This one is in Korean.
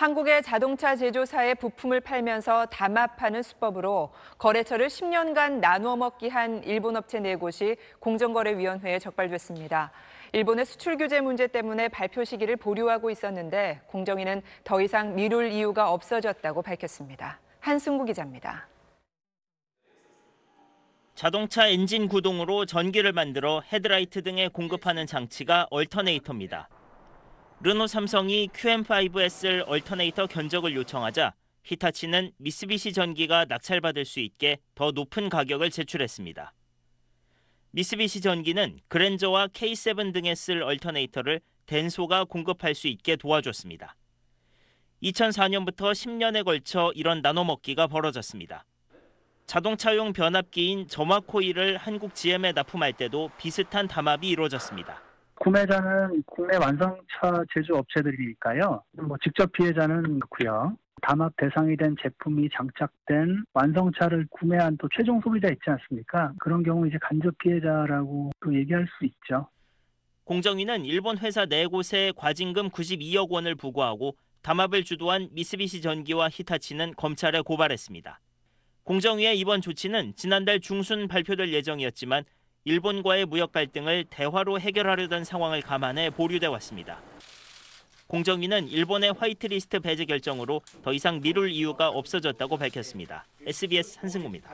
한국의 자동차 제조사의 부품을 팔면서 담합하는 수법으로 거래처를 10년간 나누어 먹기 한 일본 업체 네 곳이 공정거래위원회에 적발됐습니다. 일본의 수출 규제 문제 때문에 발표 시기를 보류하고 있었는데 공정위는 더 이상 미룰 이유가 없어졌다고 밝혔습니다. 한승구 기자입니다. 자동차 엔진 구동으로 전기를 만들어 헤드라이트 등에 공급하는 장치가 얼터네이터입니다. 르노 삼성이 QM5SL 얼터네이터 견적을 요청하자 히타치는 미쓰비시 전기가 낙찰받을 수 있게 더 높은 가격을 제출했습니다. 미쓰비시 전기는 그랜저와 K7 등에 쓸 얼터네이터를 덴소가 공급할 수 있게 도와줬습니다. 2004년부터 10년에 걸쳐 이런 나눠먹기가 벌어졌습니다. 자동차용 변압기인 점화코일을 한국 GM에 납품할 때도 비슷한 담합이 이루어졌습니다. 구매자는 국내 완성차 제조 업체들이니까요. 뭐 직접 피해자는 그렇고요. 담합 대상이 된 제품이 장착된 완성차를 구매한 또 최종 소비자 있지 않습니까? 그런 경우 이제 간접 피해자라고 또 얘기할 수 있죠. 공정위는 일본 회사 네 곳에 과징금 92억 원을 부과하고 담합을 주도한 미쓰비시 전기와 히타치는 검찰에 고발했습니다. 공정위의 이번 조치는 지난달 중순 발표될 예정이었지만 일본과의 무역 갈등을 대화로 해결하려던 상황을 감안해 보류돼 왔습니다. 공정위는 일본의 화이트리스트 배제 결정으로 더 이상 미룰 이유가 없어졌다고 밝혔습니다. SBS 한승구입니다.